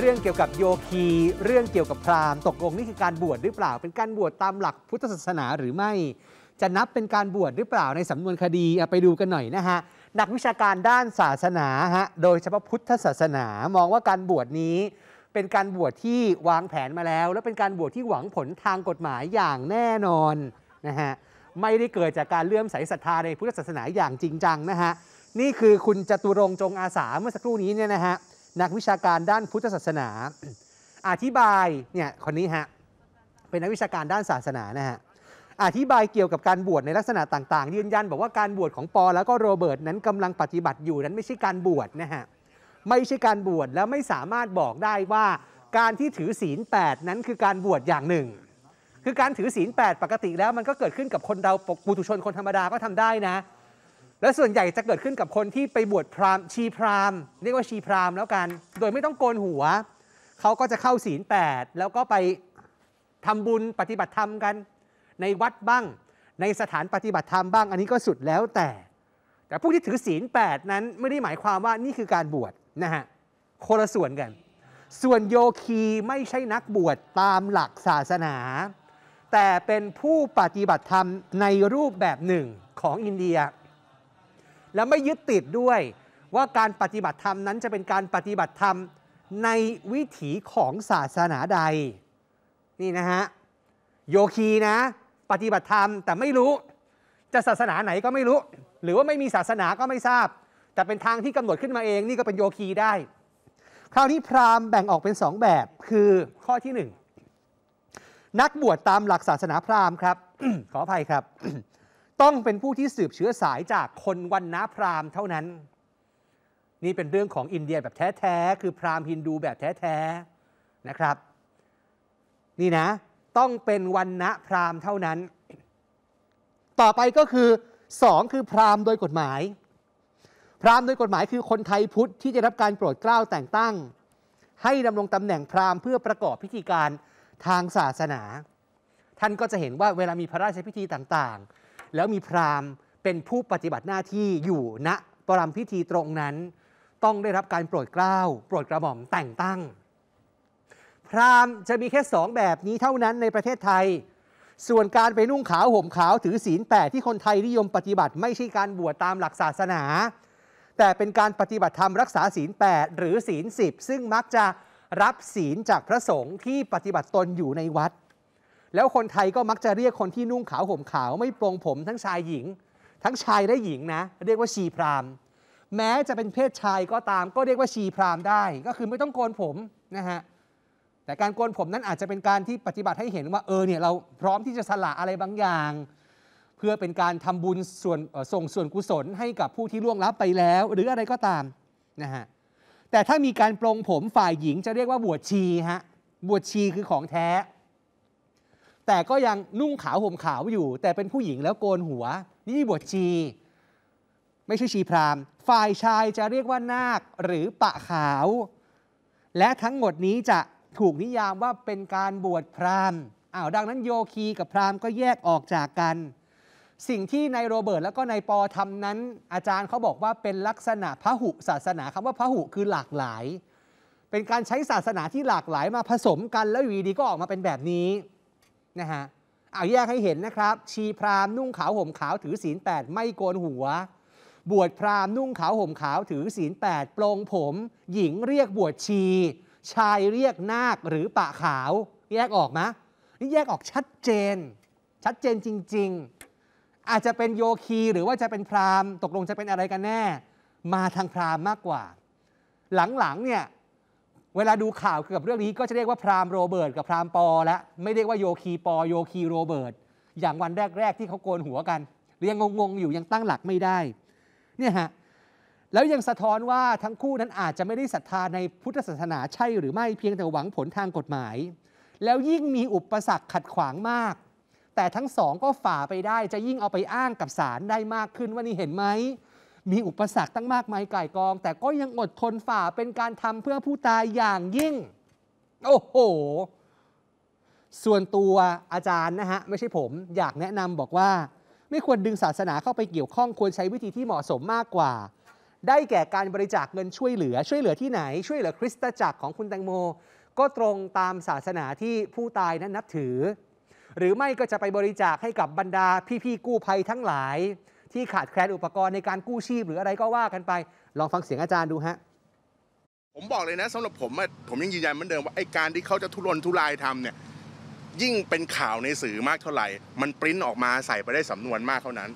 เรื่องเกี่ยวกับโยคีเรื่องเกี่ยวกับพราหมณ์ตกลงนี่คือการบวชหรือเปล่า เป็นการบวชตามหลักพุทธศาสนาหรือไม่จะนับเป็นการบวชหรือเปล่าในสำนวนคดีไปดูกันหน่อยนะฮะนักวิชาการด้านศาสนาฮะโดยเฉพาะพุทธศาสนามองว่าการบวชนี้เป็นการบวชที่วางแผนมาแล้ว และเป็นการบวชที่หวังผลทางกฎหมายอย่างแน่นอนนะฮะไม่ได้เกิดจากการเลื่อมใสศรัทธาในพุทธศาสนาอย่างจริงจังนะฮะนี่คือคุณจตุรงจงอาสาเมื่อสักครู่นี้เนี่ยนะฮะนักวิชาการด้านพุทธศาสนา อธิบายเนี่ยคนนี้ฮะเป็นนักวิชาการด้านศาสนานะฮะอธิบายเกี่ยวกับการบวชในลักษณะต่างๆ ยืนยัน บอกว่าการบวชของปอแล้วก็โรเบิร์ตนั้นกำลังปฏิบัติอยู่นั้นไม่ใช่การบวชนะฮะไม่ใช่การบวชแล้วไม่สามารถบอกได้ว่าการที่ถือศีล 8 นั้นคือการบวชอย่างหนึ่ง คือการถือศีล 8 ปกติแล้วมันก็เกิดขึ้นกับคนเราปุถุชนคนธรรมดาก็ทำได้นะและส่วนใหญ่จะเกิดขึ้นกับคนที่ไปบวชพราหมณ์ชีพราหมณ์เรียกว่าชีพราหมณ์แล้วกัน โดยไม่ต้องโกนหัวเขาก็จะเข้าศีลแปดแล้วก็ไปทำบุญปฏิบัติธรรมกัน ในวัดบ้างในสถานปฏิบัติธรรมบ้าง อันนี้ก็สุดแล้วแต่ แต่ผู้ที่ถือศีลแปดนั้นไม่ได้หมายความว่านี่คือการบวชนะฮะคนละส่วนกัน ส่วนโยคีไม่ใช่นักบวชตามหลักศาสนา แต่เป็นผู้ปฏิบัติธรรมในรูปแบบหนึ่งของอินเดียและไม่ยึดติดด้วยว่าการปฏิบัติธรรมนั้นจะเป็นการปฏิบัติธรรมในวิถีของศาสนาใด นี่นะฮะ โยคีนะ ปฏิบัติธรรมแต่ไม่รู้ จะศาสนาไหนก็ไม่รู้ หรือว่าไม่มีศาสนาก็ไม่ทราบ แต่เป็นทางที่กำหนดขึ้นมาเอง นี่ก็เป็นโยคีได้ คราวนี้พราหมณ์แบ่งออกเป็นสองแบบคือข้อที่หนึ่งนักบวชตามหลักศาสนาพราหมณ์ครับขออภัยครับต้องเป็นผู้ที่สืบเชื้อสายจากคนวันนาพราหมณ์เท่านั้น นี่เป็นเรื่องของอินเดียแบบแท้ๆคือพราหมณ์ฮินดูแบบแท้ๆนะครับ นี่นะ ต้องเป็นวันนะพราหมณ์เท่านั้น ต่อไปก็คือสองคือพราหมณ์โดยกฎหมาย พราหมณ์โดยกฎหมายคือคนไทยพุทธที่จะรับการโปรดเกล้าแต่งตั้ง ให้ดำรงตำแหน่งพราหมณ์เพื่อประกอบพิธีการทางศาสนา ท่านก็จะเห็นว่าเวลามีพระราชพิธีต่าง ๆแล้วมีพราหมณ์เป็นผู้ปฏิบัติหน้าที่อยู่ณ ประรำพิธีตรงนั้น ต้องได้รับการโปรดเกล้าโปรดกระหม่อมแต่งตั้ง พราหมณ์จะมีแค่สองแบบนี้เท่านั้นในประเทศไทย ส่วนการไปนุ่งขาว ห่มขาวถือศีลแปดที่คนไทยนิยมปฏิบัติไม่ใช่การบวชตามหลักศาสนา แต่เป็นการปฏิบัติธรรมรักษาศีลแปดหรือศีลสิบซึ่งมักจะรับศีลจากพระสงฆ์ที่ปฏิบัติตนอยู่ในวัดแล้วคนไทยก็มักจะเรียกคนที่นุ่งขาวห่มขาว ไม่ปรงผมทั้งชายหญิง ทั้งชายและหญิงนะเรียกว่าชีพรามแม้จะเป็นเพศชายก็ตามก็เรียกว่าชีพรามได้ ก็คือไม่ต้องโกนผมนะฮะ แต่การโกนผมนั้นอาจจะเป็นการที่ปฏิบัติให้เห็นว่า เออเนี่ยเราพร้อมที่จะสละอะไรบางอย่าง เพื่อเป็นการทำบุญส่วนส่งส่วนกุศลให้กับผู้ที่ล่วงลับไปแล้ว หรืออะไรก็ตามนะฮะแต่ถ้ามีการปลงผมฝ่ายหญิงจะเรียกว่าบวชชีฮะบวชชีคือของแท้แต่ก็ยังนุ่งขาว ห่มขาวอยู่ แต่เป็นผู้หญิงแล้วโกนหัว นี่บวชชีไม่ใช่ชีพราหมณ์ ฝ่ายชายจะเรียกว่านาคหรือปะขาว และทั้งหมดนี้จะถูกนิยามว่าเป็นการบวชพราหมณ์อ้าวดังนั้นโยคีกับพราหมณ์ก็แยกออกจากกัน สิ่งที่นายโรเบิร์ตแล้วก็นายปอทำนั้น อาจารย์เขาบอกว่าเป็นลักษณะพหุ ศาสนาคำว่าพหุคือหลากหลาย เป็นการใช้ศาสนาที่หลากหลายมาผสมกันแล้วอยู่ดีก็ออกมาเป็นแบบนี้นะฮะเอาแยกให้เห็นนะครับชีพราหมณ์นุ่งขาวห่มขาวถือศีลแปดไม่โกนหัว บวชพราหมณ์นุ่งขาวห่มขาวถือศีลแปดปลงผม หญิงเรียกบวชชี ชายเรียกนาคหรือปะขาวแยกออกไหมนี่แยกออกชัดเจน ชัดเจนจริงๆ อาจจะเป็นโยคีหรือว่าจะเป็นพราหมณ์ตกลงจะเป็นอะไรกันแน่ มาทางพราหมณ์มากกว่า หลังๆเนี่ยเวลาดูข่าวเกี่ยวกับเรื่องนี้ก็จะเรียกว่าพราหมโรเบิร์ตกับพราหมปอและไม่เรียกว่าโยคีปอโยคีโรเบิร์ตอย่างวันแรกๆ ที่เขาโกนหัวกันยังงงๆ อยู่ยังตั้งหลักไม่ได้เนี่ยฮะแล้วยังสะท้อนว่าทั้งคู่นั้นอาจจะไม่ได้ศรัทธาในพุทธศาสนาใช่หรือไม่เพียงแต่หวังผลทางกฎหมาย แล้วยิ่งมีอุปสรรคขัดขวางมาก แต่ทั้งสองก็ฝ่าไปได้ จะยิ่งเอาไปอ้างกับศาลได้มากขึ้นว่านี่เห็นไหมมีอุปสรรคตั้งมากมายไก่กอง แต่ก็ยังอดทนฝ่าเป็นการทำเพื่อผู้ตายอย่างยิ่ง โอ้โห ส่วนตัวอาจารย์นะฮะ ไม่ใช่ผมอยากแนะนำบอกว่าไม่ควรดึงศาสนาเข้าไปเกี่ยวข้องควรใช้วิธีที่เหมาะสมมากกว่า ได้แก่การบริจาคเงินช่วยเหลือ ช่วยเหลือที่ไหน ช่วยเหลือคริสตจักรของคุณแตงโม ก็ตรงตามศาสนาที่ผู้ตายนั้นนับถือ หรือไม่ก็จะไปบริจาคให้กับบรรดาพี่ๆกู้ภัยทั้งหลายที่ขาดแคลนอุปกรณ์ในการกู้ชีพหรืออะไรก็ว่ากันไปลองฟังเสียงอาจารย์ดูฮะผมบอกเลยนะ สำหรับผมผมยังยืนยันเหมือนเดิมว่าไอ้การที่เขาจะทุรนทุรายทำเนี่ยยิ่งเป็นข่าวในสื่อมากเท่าไหร่ มันปริ้นออกมาใส่ไปได้สำนวนมากเท่านั้น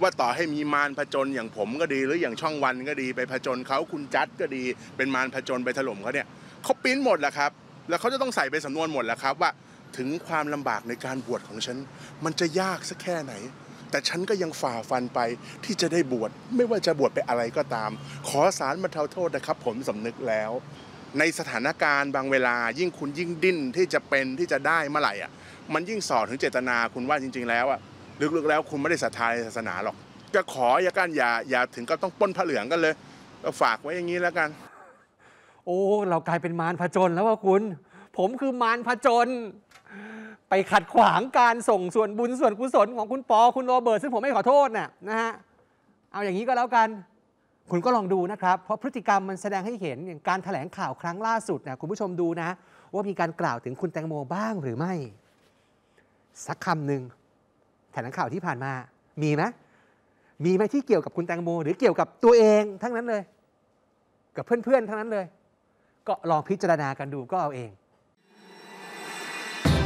ว่าต่อให้มีมารผจญอย่างผมก็ดี หรืออย่างช่องวันก็ดี ไปผจญเขาคุณจัดก็ดี เป็นมารผจญไปถล่มเขาเนี่ยเขาปริ้นหมดแล้วครับ แล้วเขาจะต้องใส่ไปสำนวนหมดแล้วครับว่าถึงความลำบากในการบวชของฉันมันจะยากสักแค่ไหนแต่ฉันก็ยังฝ่าฟันไปที่จะได้บวชไม่ว่าจะบวชไปอะไรก็ตาม ขอสารมาเท่าโทษนะครับ ผมสำนึกแล้ว ในสถานการณ์บางเวลา ยิ่งคุณยิ่งดิ้นที่จะเป็นที่จะได้เมื่อไหร่อ่ะ มันยิ่งสอดถึงเจตนาคุณว่าจริงๆ แล้วอ่ะลึกๆแล้ว คุณไม่ได้ศรัทธาในศาสนาหรอกก็ขออย่ากันอย่าอย่าถึงก็ต้องป้นพระเหลืองกันเลยก็ฝากไว้อย่างนี้แล้วกัน โอ้ เรากลายเป็นมารผจญแล้วว่าคุณ ผมคือมารผจญไปขัดขวางการส่งส่วนบุญส่วนกุศลของคุณปอคุณโรเบิร์ตซึ่งผมไม่ขอโทษนะ่ะนะฮะเอาอย่างนี้ก็แล้วกัน คุณก็ลองดูนะครับ เพราะพฤติกรรมมันแสดงให้เห็นอย่างการถแถลงข่าวครั้งล่าสุดนะคุณผู้ชมดูนะ ว่ามีการกล่าวถึงคุณแตงโมบ้างหรือไม่ สักคำหนึ่ง แถลงข่าวที่ผ่านมามีไหมมีไหมที่เกี่ยวกับคุณแตงโม หรือเกี่ยวกับตัวเองทั้งนั้นเลยกับเพื่อนๆทั้งนั้นเลย ก็ลองพิจารณากันดูก็เอาเอง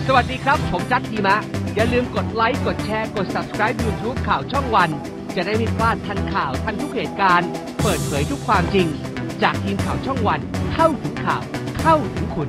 สวัสดีครับผมจัดทีมะ อย่าลืมกดไลค์ กดแชร์กด subscribe YouTube ข่าวช่องวัน จะได้ไม่พลาดทันข่าวทันทุกเหตุการณ์ เปิดเผยทุกความจริง จากทีมข่าวช่องวันเข้าถึงข่าว เข้าถึงคุณ